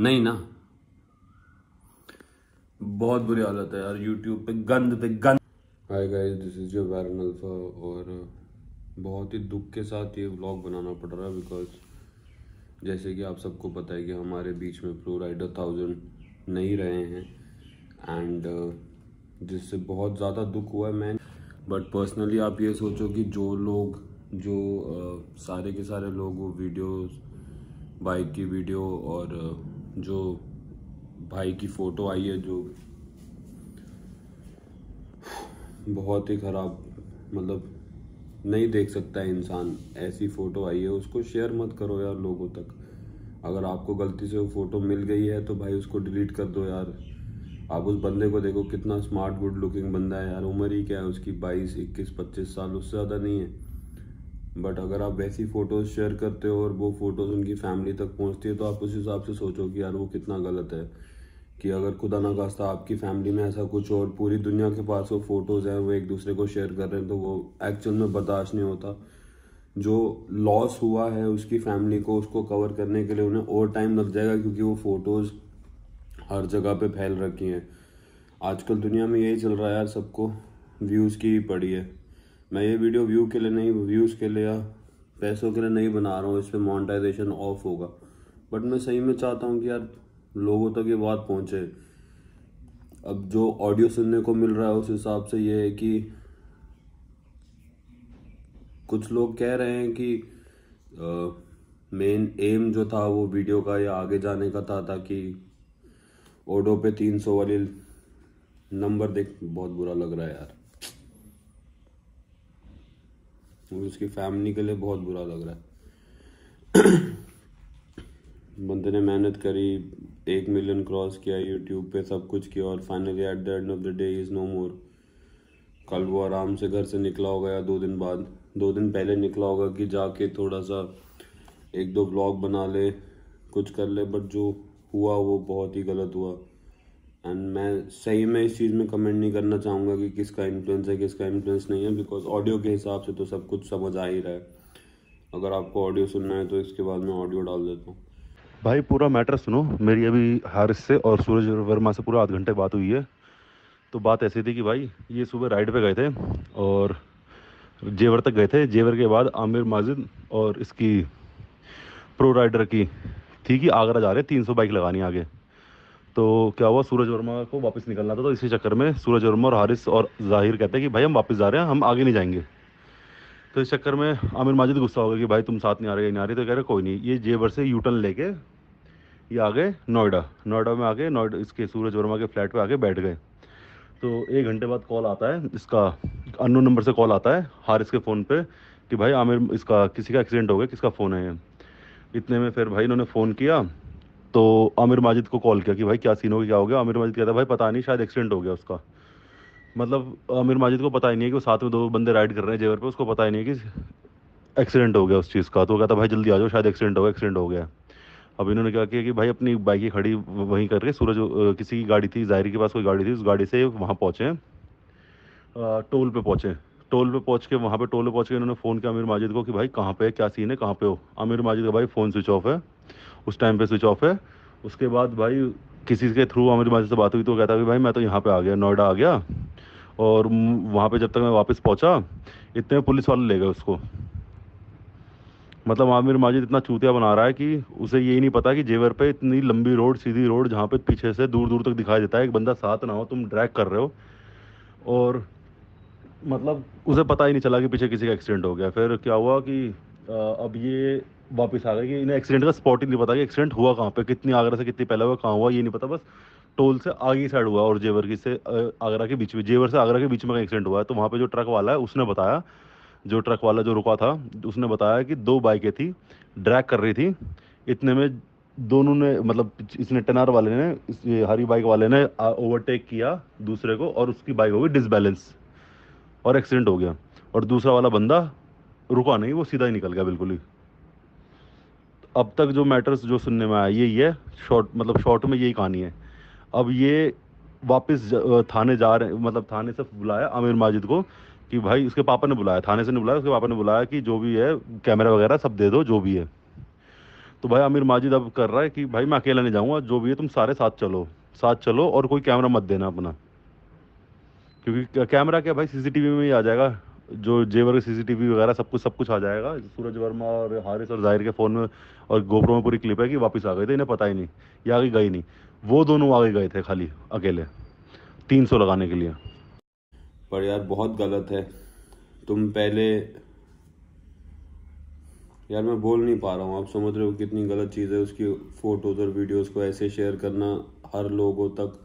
नहीं ना बहुत बुरी हालत है यार यूट्यूब पे गंद पे गंद hi guys this is your वैरन अल्फा और बहुत ही दुख के साथ ये व्लॉग बनाना पड़ रहा है बिकॉज जैसे कि आप सबको पता है कि हमारे बीच में प्रो राइडर थाउजेंड नहीं रहे हैं एंड uh, जिससे बहुत ज़्यादा दुख हुआ है मैं बट पर्सनली आप ये सोचो कि जो लोग जो आ, uh, सारे के सारे लोग वो वीडियोस बाइक की वीडियो और uh, जो भाई की फ़ोटो आई है जो बहुत ही ख़राब मतलब नहीं देख सकता है इंसान ऐसी फ़ोटो आई है उसको शेयर मत करो यार लोगों तक अगर आपको गलती से वो फ़ोटो मिल गई है तो भाई उसको डिलीट कर दो यार आप उस बंदे को देखो कितना स्मार्ट गुड लुकिंग बंदा है यार उम्र ही क्या है उसकी बाईस इक्कीस पच्चीस साल उससे ज़्यादा नहीं है बट अगर आप वैसी फ़ोटोज़ शेयर करते हो और वो फ़ोटोज़ उनकी फैमिली तक पहुंचती है तो आप उस हिसाब से सोचो कि यार वो कितना गलत है कि अगर खुदा ना खास्ता आपकी फैमिली में ऐसा कुछ और पूरी दुनिया के पास वो फ़ोटोज़ हैं वो एक दूसरे को शेयर कर रहे हैं तो वो एक्चुअल में बर्दाश्त नहीं होता जो लॉस हुआ है उसकी फैमिली को उसको कवर करने के लिए उन्हें और टाइम लग जाएगा क्योंकि वो फ़ोटोज़ हर जगह पे फैल रखी हैं आजकल दुनिया में यही चल रहा है यार सबको व्यूज़ की ही पड़ी है मैं ये वीडियो व्यू के लिए नहीं व्यूज़ के लिए या पैसों के लिए नहीं बना रहा हूँ इस पर मोनिटाइजेशन ऑफ होगा बट मैं सही में चाहता हूँ कि यार लोगों तक ये बात पहुँचे अब जो ऑडियो सुनने को मिल रहा है उस हिसाब से ये है कि कुछ लोग कह रहे हैं कि मेन एम जो था वो वीडियो का या आगे जाने का था ताकि ऑडो पे 300 वाली नंबर देख बहुत बुरा लग रहा है यार और उसकी फैमिली के लिए बहुत बुरा लग रहा है बंदे ने मेहनत करी एक मिलियन क्रॉस किया यूट्यूब पे सब कुछ किया और finally at the end of the day is no more कल वो आराम से घर से निकला होगा या दो दिन बाद दो दिन पहले निकला होगा कि जाके थोड़ा सा एक दो ब्लॉग बना ले कुछ कर ले बट जो हुआ वो बहुत ही गलत हुआ एंड मैं सही में इस चीज़ में कमेंट नहीं करना चाहूँगा कि किसका इन्फ्लुएंस है किसका इन्फ्लुएंस नहीं है बिकॉज ऑडियो के हिसाब से तो सब कुछ समझ आ ही रहा है अगर आपको ऑडियो सुनना है तो इसके बाद मैं ऑडियो डाल देता हूँ भाई पूरा मैटर सुनो मेरी अभी हारिस से और सूरज वर्मा से पूरा आध घंटे बात हुई है तो बात ऐसी थी कि भाई ये सुबह राइड पे गए थे और जेवर तक गए थे जेवर के बाद आमिर माजिद और इसकी प्रो राइडर की थी कि आगरा जा रहे तीन सौ बाइक लगानी आगे तो क्या हुआ सूरज वर्मा को वापस निकलना था तो इसी चक्कर में सूरज वर्मा और हारिस और जाहिर कहते हैं कि भाई हम वापस जा रहे हैं हम आगे नहीं जाएंगे तो इस चक्कर में आमिर माजिद गुस्सा हो गया कि भाई तुम साथ नहीं आ रहे नहीं आ रही तो कह रहे कोई नहीं ये जेवर से टर्न लेके ये आ गए नोएडा नोएडा में आ गए नोएडा इसके सूरज वर्मा के फ्लैट पे आके बैठ गए तो एक घंटे बाद कॉल आता है इसका अनु नंबर से कॉल आता है हारिस के फ़ोन पे कि भाई आमिर इसका किसी का एक्सीडेंट हो गया किसका फ़ोन है इतने में फिर भाई इन्होंने फ़ोन किया तो आमिर माजिद को कॉल किया कि भाई क्या सीन हो गया क्या हो गया आमिर माजिद कहता भाई पता नहीं शायद एक्सीडेंट हो गया उसका मतलब आमिर माजिद को पता ही नहीं है कि वो साथ में दो बंदे राइड कर रहे हैं जेवर पे उसको पता ही नहीं है कि एक्सीडेंट हो गया उस चीज़ का तो वो कहता भाई जल्दी आ जाओ शायद एक्सीडेंट हो गया एक्सीडेंट हो गया अब इन्होंने क्या किया कि भाई अपनी बाइकें खड़ी वहीं करके सूरज किसी की गाड़ी थी जाहिर के पास कोई गाड़ी थी उस गाड़ी से वहाँ पहुँचे टोल पर पहुँचे टोल पे पहुंच के वहाँ पे टोल पे पहुंच के इन्होंने फ़ोन किया आमिर माजिद को कि भाई कहाँ पे है क्या सीन है कहाँ पे हो आमिर माजिद का भाई फ़ोन स्विच ऑफ है उस टाइम पे स्विच ऑफ है उसके बाद भाई किसी के थ्रू आमिर माजिद से बात हुई तो कहता कि भाई मैं तो यहाँ पर आ गया नोएडा आ गया और वहाँ पर जब तक मैं वापस पहुँचा इतने पुलिस वाले ले गए उसको मतलब आमिर माजिद इतना चूतिया बना रहा है कि उसे ये नहीं पता कि जेवर पे इतनी लंबी रोड सीधी रोड जहाँ पे पीछे से दूर दूर तक दिखाई देता है एक बंदा साथ ना हो तुम ड्रैग कर रहे हो और मतलब उसे पता ही नहीं चला कि पीछे किसी का एक्सीडेंट हो गया फिर क्या हुआ कि अब ये वापस आ गए कि इन्हें एक्सीडेंट का स्पॉट ही नहीं पता कि एक्सीडेंट हुआ कहाँ पे कितनी आगरा से कितनी पहले हुआ कहाँ हुआ ये नहीं पता बस टोल से आगे साइड हुआ और जेवर की से आगरा के बीच में जेवर से आगरा के बीच में एक्सीडेंट हुआ है तो वहाँ पे जो ट्रक वाला है उसने बताया जो ट्रक वाला जो रुका था उसने बताया कि दो बाइकें थी ड्रैक कर रही थी इतने में दोनों ने मतलब इसने टनार वाले ने हरी बाइक वाले ने ओवरटेक किया दूसरे को और उसकी बाइक हो गई डिसबैलेंस और एक्सीडेंट हो गया और दूसरा वाला बंदा रुका नहीं वो सीधा ही निकल गया बिल्कुल ही अब तक जो मैटर्स जो सुनने में आया यही है शॉर्ट मतलब शॉर्ट में यही कहानी है अब ये वापस थाने जा रहे मतलब थाने से बुलाया आमिर माजिद को कि भाई उसके पापा ने बुलाया थाने से नहीं बुलाया उसके पापा ने बुलाया कि जो भी है कैमरा वगैरह सब दे दो जो भी है तो भाई आमिर माजिद अब कर रहा है कि भाई मैं अकेला नहीं जाऊँगा जो भी है तुम सारे साथ चलो साथ चलो और कोई कैमरा मत देना अपना क्योंकि कैमरा क्या भाई सीसीटीवी में ही आ जाएगा जो जेवर सीसीटीवी वगैरह सब कुछ सब कुछ आ जाएगा सूरज वर्मा और हारिस और जाहिर के फ़ोन में और गोप्रो में पूरी क्लिप है कि वापस आ गए थे इन्हें पता ही नहीं ये आगे गई नहीं वो दोनों आगे गए थे खाली अकेले तीन सौ लगाने के लिए पर यार बहुत गलत है तुम पहले यार मैं बोल नहीं पा रहा हूँ आप समझ रहे हो कितनी गलत चीज़ है उसकी फ़ोटोज़ और वीडियोज़ को ऐसे शेयर करना हर लोगों तक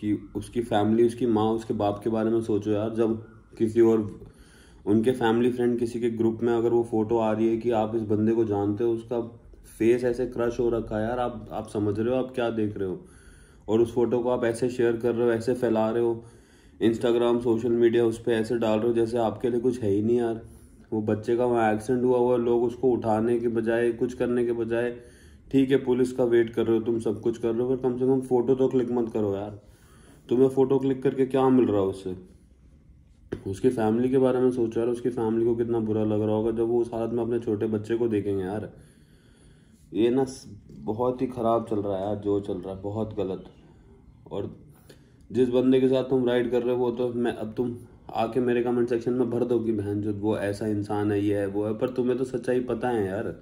कि उसकी फैमिली उसकी माँ उसके बाप के बारे में सोचो यार जब किसी और उनके फैमिली फ्रेंड किसी के ग्रुप में अगर वो फोटो आ रही है कि आप इस बंदे को जानते हो उसका फेस ऐसे क्रश हो रखा है यार आप आप समझ रहे हो आप क्या देख रहे हो और उस फोटो को आप ऐसे शेयर कर रहे हो ऐसे फैला रहे हो इंस्टाग्राम सोशल मीडिया उस पर ऐसे डाल रहे हो जैसे आपके लिए कुछ है ही नहीं यार वो बच्चे का वहाँ एक्सीडेंट हुआ हुआ लोग उसको उठाने के बजाय कुछ करने के बजाय ठीक है पुलिस का वेट कर रहे हो तुम सब कुछ कर रहे हो पर कम से कम फ़ोटो तो क्लिक मत करो यार तुम्हें फ़ोटो क्लिक करके क्या मिल रहा है उससे उसकी फैमिली के बारे में रहा है उसकी फैमिली को कितना बुरा लग रहा होगा जब वो उस हालत में अपने छोटे बच्चे को देखेंगे यार ये ना बहुत ही ख़राब चल रहा है यार जो चल रहा है बहुत गलत और जिस बंदे के साथ तुम राइड कर रहे हो वो तो मैं अब तुम आके मेरे कमेंट सेक्शन में भर दोगी बहन जो वो ऐसा इंसान है ये है वो है पर तुम्हें तो सच्चाई पता है यार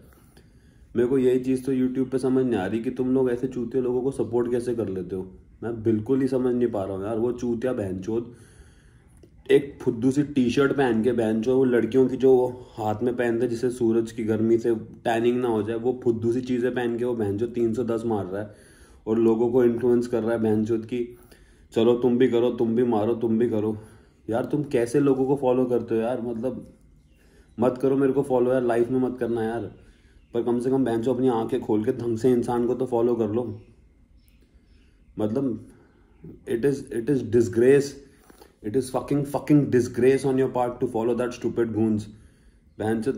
मेरे को यही चीज़ तो यूट्यूब पे समझ नहीं आ रही कि तुम लोग ऐसे चूते लोगों को सपोर्ट कैसे कर लेते हो मैं बिल्कुल ही समझ नहीं पा रहा हूँ यार वो चूतिया बहन एक फुद्दू सी टी शर्ट पहन के बहन वो लड़कियों की जो वो हाथ में पहनते हैं जिससे सूरज की गर्मी से टैनिंग ना हो जाए वो फुद्दू सी चीज़ें पहन के वो बहन जो तीन सौ दस मार रहा है और लोगों को इन्फ्लुएंस कर रहा है बहन जो की चलो तुम भी करो तुम भी मारो तुम भी करो यार तुम कैसे लोगों को फॉलो करते हो यार मतलब मत करो मेरे को फॉलो यार लाइफ में मत करना यार पर कम से कम बहन अपनी आंखें खोल के ढंग से इंसान को तो फॉलो कर लो मतलब it is it is disgrace it is fucking fucking disgrace on your part to follow that stupid गूंज बहन से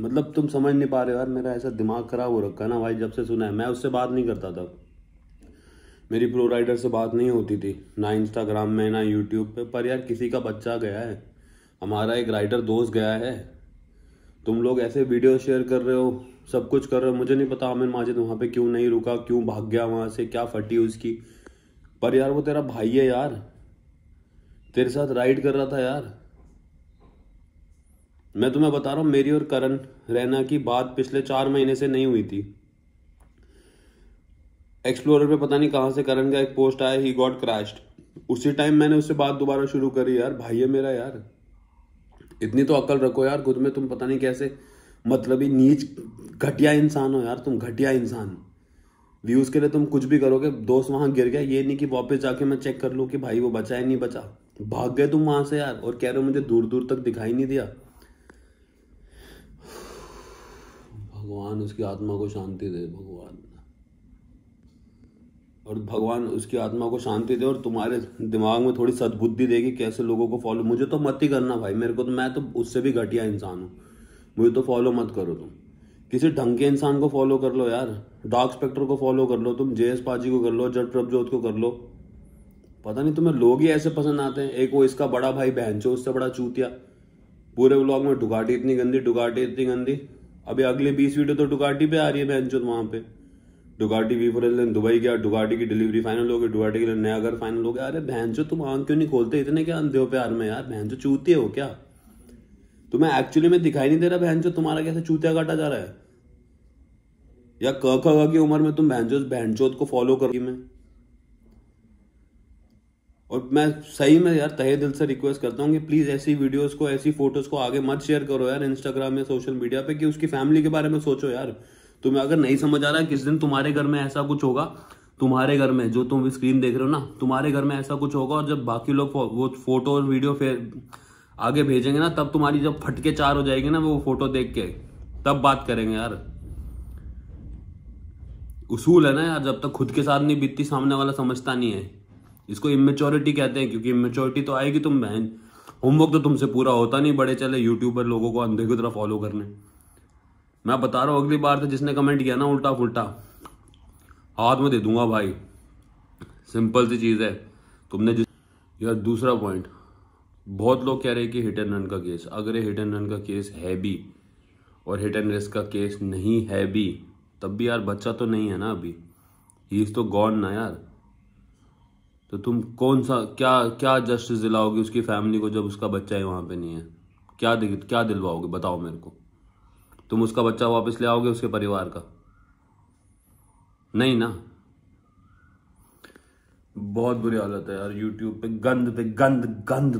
मतलब तुम समझ नहीं पा रहे हो यार मेरा ऐसा दिमाग खराब हो रखा ना भाई जब से सुना है मैं उससे बात नहीं करता था मेरी प्रो राइडर से बात नहीं होती थी ना इंस्टाग्राम में ना यूट्यूब पे पर यार किसी का बच्चा गया है हमारा एक राइडर दोस्त गया है तुम लोग ऐसे वीडियो शेयर कर रहे हो सब कुछ कर रहे हो मुझे नहीं पता आमिर माजिद वहाँ पे क्यों नहीं रुका क्यों भाग गया वहाँ से क्या फटी उसकी पर यार वो तेरा भाई है यार तेरे साथ राइड कर रहा था यार मैं तुम्हें बता रहा हूँ मेरी और करण रैना की बात पिछले चार महीने से नहीं हुई थी एक्सप्लोरर पे पता नहीं कहाँ से करण का एक पोस्ट आया ही गॉट क्रैश्ड उसी टाइम मैंने उससे बात दोबारा शुरू करी यार भाई है मेरा यार इतनी तो अकल रखो यार खुद में तुम पता नहीं कैसे मतलब ही नीच घटिया इंसान हो यार तुम घटिया इंसान व्यूज़ के लिए तुम कुछ भी करोगे दोस्त वहां गिर गया ये नहीं कि वापस जाके मैं चेक कर लूँ कि भाई वो बचा है नहीं बचा भाग गए तुम वहां से यार और कह रहे हो मुझे दूर दूर तक दिखाई नहीं दिया भगवान उसकी आत्मा को शांति दे भगवान और भगवान उसकी आत्मा को शांति दे और तुम्हारे दिमाग में थोड़ी सद्बुद्धि देगी कैसे लोगों को फॉलो मुझे तो मत ही करना भाई मेरे को तो मैं तो उससे भी घटिया इंसान हूँ मुझे तो फॉलो मत करो तुम किसी ढंग के इंसान को फॉलो कर लो यार डार्क स्पेक्टर को फॉलो कर लो तुम जे एस पाजी को कर लो जट प्रभजोत को कर लो पता नहीं तुम्हें लोग ही ऐसे पसंद आते हैं एक वो इसका बड़ा भाई बहन चो उससे बड़ा चूतिया पूरे व्लॉग में डुगाटी इतनी गंदी डुगाटी इतनी गंदी अभी अगली बीस वीडियो तो डुगाटी पे आ रही है बहन चो वहाँ पे डुगाटी वी फोर दुबई गया डुगाटी की डिलीवरी फाइनल हो गई डुगाटी के लिए नया घर फाइनल हो गया अरे बहन चो तुम आंख क्यों नहीं खोलते इतने क्या अंधे हो प्यार में यार बहन चो चूती हो क्या तुम्हें एक्चुअली में दिखाई नहीं दे रहा बहन जो तुम्हारा कैसे चूतिया काटा जा रहा है या क ख की उम्र में तुम बहन बहनचोद को फॉलो कर मैं और मैं सही में यार तहे दिल से रिक्वेस्ट करता हूँ कि प्लीज़ ऐसी वीडियोस को ऐसी फोटोज को आगे मत शेयर करो यार इंस्टाग्राम या सोशल मीडिया पे कि उसकी फैमिली के बारे में सोचो यार तुम्हें अगर नहीं समझ आ रहा है किस दिन तुम्हारे घर में ऐसा कुछ होगा तुम्हारे घर में जो तुम स्क्रीन देख रहे हो ना तुम्हारे घर में ऐसा कुछ होगा और जब बाकी लोग वो फोटो और वीडियो आगे भेजेंगे ना तब तुम्हारी जब फटके चार हो जाएगी ना वो फोटो देख के तब बात करेंगे यार उसूल है ना यार जब तक खुद के साथ नहीं बीतती सामने वाला समझता नहीं है इसको इमेच्योरिटी कहते हैं क्योंकि इमेच्योरिटी तो आएगी तुम बहन होमवर्क तो तुमसे पूरा होता नहीं बड़े चले यूट्यूबर लोगों को अंधे की तरह फॉलो करने मैं बता रहा हूँ अगली बार तो जिसने कमेंट किया ना उल्टा फुलटा हाथ में दे दूंगा भाई सिंपल सी चीज़ है तुमने जिस यार दूसरा पॉइंट बहुत लोग कह रहे हैं कि हिट एंड रन का केस अगर हिट एंड रन का केस है भी और हिट एंड रेस का केस नहीं है भी तब भी यार बच्चा तो नहीं है ना अभी ही इज़ तो गॉन ना यार तो तुम कौन सा क्या क्या जस्टिस दिलाओगे उसकी फैमिली को जब उसका बच्चा ही वहां पे नहीं है क्या दिख क्या दिलवाओगे बताओ मेरे को तुम उसका बच्चा वापस ले आओगे उसके परिवार का नहीं ना बहुत बुरी हालत है यार यूट्यूब पे गंद पे गंद गंद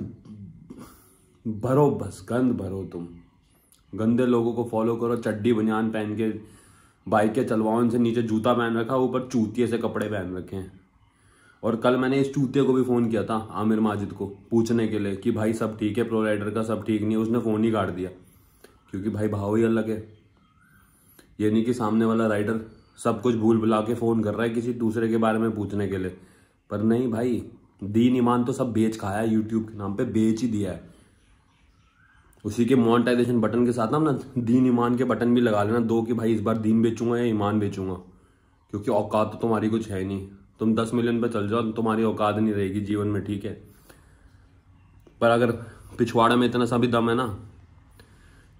भरो बस गंद भरो तुम गंदे लोगों को फॉलो करो चड्डी बनियान पहन के बाइक के चलवाओ से नीचे जूता पहन रखा ऊपर चूतिए से कपड़े पहन रखे हैं और कल मैंने इस चूते को भी फ़ोन किया था आमिर माजिद को पूछने के लिए कि भाई सब ठीक है प्रोराइडर का सब ठीक नहीं उसने फ़ोन ही काट दिया क्योंकि भाई भाव ही अलग है ये नहीं कि सामने वाला राइडर सब कुछ भूल भुला के फ़ोन कर रहा है किसी दूसरे के बारे में पूछने के लिए पर नहीं भाई दीन ईमान तो सब बेच खाया है यूट्यूब के नाम पे बेच ही दिया है उसी के मोनेटाइजेशन बटन के साथ ना ना दीन ईमान के बटन भी लगा लेना दो कि भाई इस बार दीन बेचूंगा या ईमान बेचूंगा क्योंकि औकात तो तुम्हारी कुछ है नहीं तुम दस मिलियन पर चल जाओ तुम्हारी औकात नहीं रहेगी जीवन में ठीक है पर अगर पिछवाड़ा में इतना सा भी दम है ना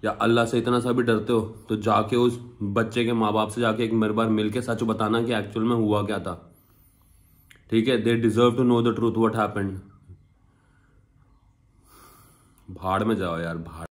या अल्लाह से इतना सा भी डरते हो तो जाके उस बच्चे के माँ बाप से जाके एक मेरे बार मिल के सच बताना कि एक्चुअल में हुआ क्या था ठीक है they deserve to know the truth what happened भाड़ में जाओ यार भाड़